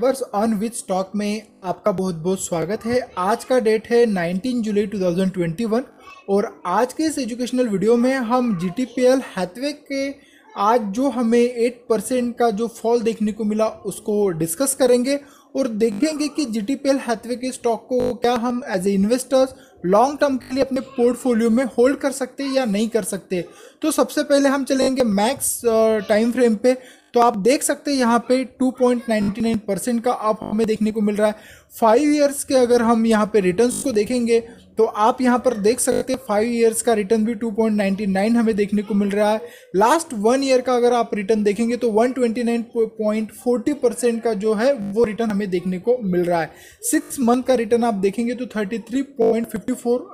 verse on which stock में आपका बहुत बहुत स्वागत है आज का डेट है 19 जुलाई 2021 और आज के इस एजुकेशनल वीडियो में हम G T P L Hathway के आज जो हमें 8 परसेंट का जो फॉल देखने को मिला उसको डिस्कस करेंगे और देखेंगे कि G T P L Hathway के स्टॉक को क्या हम as a investors long term के लिए अपने पोर्टफोलियो में होल्ड कर सकते या नहीं कर सकते तो सबसे पहले हम चलेंगे मैक्स टाइम फ्रेम पे तो आप देख सकते हैं यहाँ पे 2.99 परसेंट का आप हमें देखने को मिल रहा है फाइव ईयर्स के अगर हम यहाँ पे रिटर्न्स को देखेंगे तो आप यहाँ पर देख सकते हैं फाइव ईयर्स का रिटर्न भी 2.99 हमें देखने को मिल रहा है लास्ट वन ईयर का अगर आप रिटर्न देखेंगे तो 129.40 परसेंट का जो है वो रिटर्न हमें देखने को मिल रहा है सिक्स मंथ का रिटर्न आप देखेंगे तो थर्टी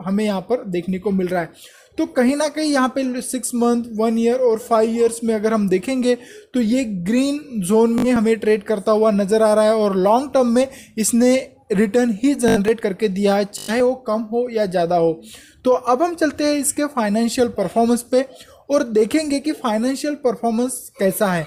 हमें यहाँ पर देखने को मिल रहा है तो कहीं ना कहीं यहाँ पे सिक्स मंथ वन ईयर और फाइव ईयर्स में अगर हम देखेंगे तो ये ग्रीन जोन में हमें ट्रेड करता हुआ नज़र आ रहा है और लॉन्ग टर्म में इसने रिटर्न ही जनरेट करके दिया है चाहे वो कम हो या ज़्यादा हो तो अब हम चलते हैं इसके फाइनेंशियल परफॉर्मेंस पे और देखेंगे कि फाइनेंशियल परफॉर्मेंस कैसा है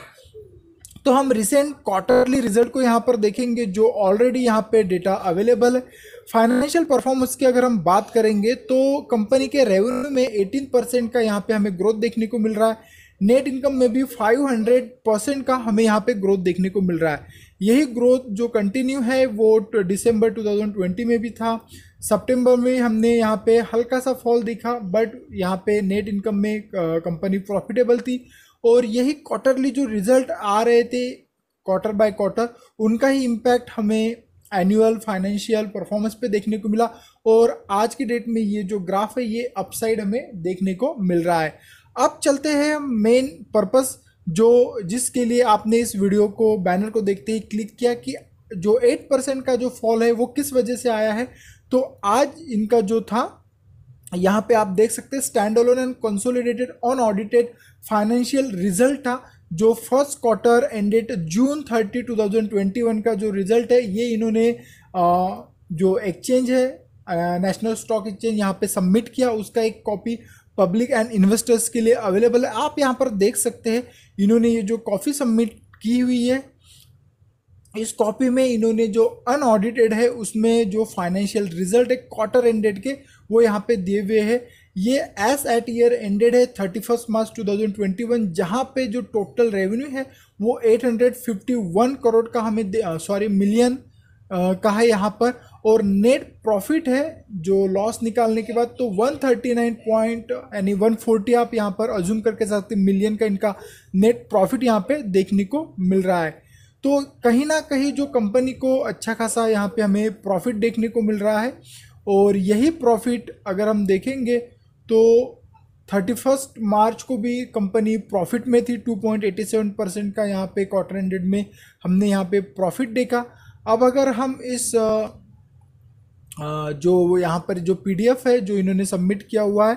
तो हम रिसेंट क्वार्टरली रिजल्ट को यहाँ पर देखेंगे जो ऑलरेडी यहाँ पे डेटा अवेलेबल है फाइनेंशियल परफॉर्मेंस की अगर हम बात करेंगे तो कंपनी के रेवेन्यू में 18 परसेंट का यहाँ पे हमें ग्रोथ देखने को मिल रहा है नेट इनकम में भी 500 परसेंट का हमें यहाँ पे ग्रोथ देखने को मिल रहा है यही ग्रोथ जो कंटिन्यू है वो दिसंबर 2020 में भी था सितंबर में हमने यहाँ पे हल्का सा फॉल देखा बट यहाँ पे नेट इनकम में कंपनी प्रॉफिटेबल थी और यही क्वार्टरली जो रिजल्ट आ रहे थे क्वार्टर बाय क्वार्टर उनका ही इम्पैक्ट हमें एनुअल फाइनेंशियल परफॉर्मेंस पे देखने को मिला और आज की डेट में ये जो ग्राफ है ये अपसाइड हमें देखने को मिल रहा है अब चलते हैं मेन पर्पस जो जिसके लिए आपने इस वीडियो को बैनर को देखते ही क्लिक किया कि जो एट परसेंट का जो फॉल है वो किस वजह से आया है तो आज इनका जो था यहाँ पे आप देख सकते हैं standalone and consolidated unaudited financial result था जो फर्स्ट क्वार्टर एंडेड जून 30 2021 का जो रिजल्ट है ये इन्होंने जो एक्सचेंज है नेशनल स्टॉक एक्सचेंज यहाँ पे सबमिट किया उसका एक कॉपी पब्लिक एंड इन्वेस्टर्स के लिए अवेलेबल है आप यहाँ पर देख सकते हैं इन्होंने ये जो कॉफ़ी सबमिट की हुई है इस कॉपी में इन्होंने जो अनऑडिटेड है उसमें जो फाइनेंशियल रिजल्ट है क्वार्टर एंडेड के वो यहाँ पे दिए हुए है ये एस एट ईयर एंडेड है thirty first March two thousand twenty one जहाँ पे जो टोटल रेवेन्यू है वो eight hundred fifty one crore का हमें सॉरी मिलियन uh, uh, का है यहाँ पर और नेट प्रॉफिट है जो लॉस निकालने के बाद तो वन थर्टी नाइन पॉइंट यानी वन फोर्टी आप यहाँ पर अज्यूम करके सकते मिलियन का इनका नेट प्रॉफिट यहाँ पे देखने को मिल रहा है तो कहीं ना कहीं जो कंपनी को अच्छा खासा यहाँ पे हमें प्रॉफिट देखने को मिल रहा है और यही प्रॉफिट अगर हम देखेंगे तो थर्टी फर्स्ट मार्च को भी कंपनी प्रॉफिट में थी 2.87 परसेंट का यहाँ पे क्वार्टर एंडेड में हमने यहाँ पे प्रॉफिट देखा अब अगर हम इस जो यहाँ पर जो पीडीएफ है जो इन्होंने सबमिट किया हुआ है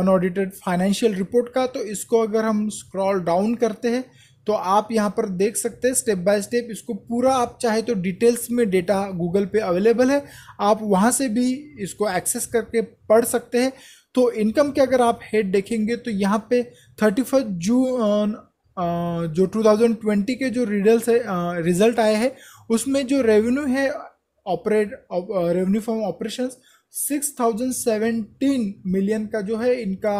अनऑडिटेड फाइनेंशियल रिपोर्ट का तो इसको अगर हम स्क्रॉल डाउन करते हैं तो आप यहाँ पर देख सकते हैं स्टेप बाय स्टेप इसको पूरा आप चाहे तो डिटेल्स में डेटा गूगल पे अवेलेबल है आप वहाँ से भी इसको एक्सेस करके पढ़ सकते हैं तो इनकम के अगर आप हेड देखेंगे तो यहाँ पे थर्टी फर्स्ट जून जो 2020 के जो रिडल्स है रिजल्ट आए हैं उसमें जो रेवेन्यू है operate revenue from thousand 6017 million का जो है इनका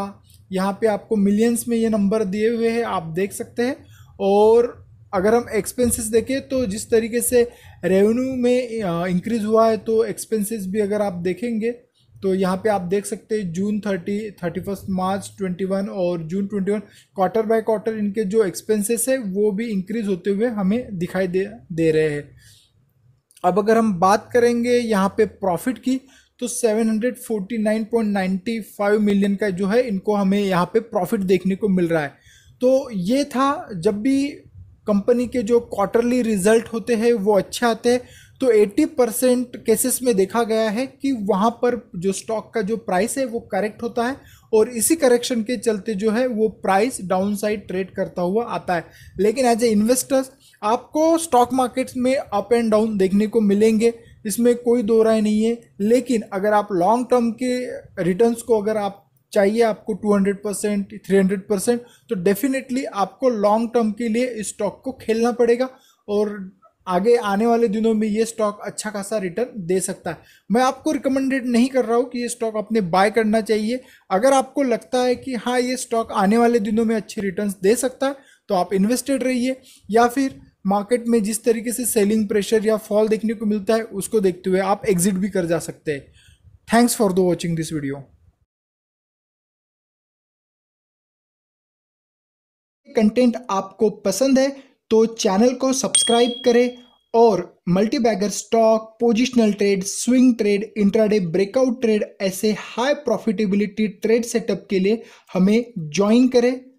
यहाँ पे आपको मिलियंस में ये नंबर दिए हुए हैं आप देख सकते हैं और अगर हम एक्सपेंसेस देखें तो जिस तरीके से रेवेन्यू में इंक्रीज हुआ है तो एक्सपेंसेस भी अगर आप देखेंगे तो यहाँ पे आप देख सकते हैं June thirty thirty first March twenty one और June twenty one quarter by quarter इनके जो एक्सपेंसेस है वो भी इंक्रीज होते हुए हमें दिखाई दे दे रहे हैं अब अगर हम बात करेंगे यहाँ पे प्रॉफिट की तो 749.95 मिलियन का जो है इनको हमें यहाँ पे प्रॉफिट देखने को मिल रहा है तो ये था जब भी कंपनी के जो क्वार्टरली रिजल्ट होते हैं वो अच्छे आते हैं तो 80 परसेंट केसेस में देखा गया है कि वहाँ पर जो स्टॉक का जो प्राइस है वो करेक्ट होता है और इसी करेक्शन के चलते जो है वो प्राइस डाउन साइड ट्रेड करता हुआ आता है लेकिन एज ए इन्वेस्टर्स आपको स्टॉक मार्केट्स में अप एंड डाउन देखने को मिलेंगे इसमें कोई दो राय नहीं है लेकिन अगर आप लॉन्ग टर्म के रिटर्न्स को अगर आप चाहिए आपको 200 परसेंट थ्री परसेंट तो डेफिनेटली आपको लॉन्ग टर्म के लिए इस स्टॉक को खेलना पड़ेगा और आगे आने वाले दिनों में ये स्टॉक अच्छा खासा रिटर्न दे सकता है मैं आपको रिकमेंडेड नहीं कर रहा हूँ कि ये स्टॉक आपने बाय करना चाहिए अगर आपको लगता है कि हाँ ये स्टॉक आने वाले दिनों में अच्छे रिटर्न दे सकता है तो आप इन्वेस्टेड रहिए या फिर मार्केट में जिस तरीके से सेलिंग प्रेशर या फॉल देखने को मिलता है उसको देखते हुए आप एग्जिट भी कर जा सकते हैं thanks for the watching this video content आपको पसंद है तो चैनल को सब्सक्राइब करें और multibagger stock positional trade swing trade intraday breakout trade ऐसे हाई प्रॉफिटेबिलिटी ट्रेड सेटअप के लिए हमें ज्वाइन करें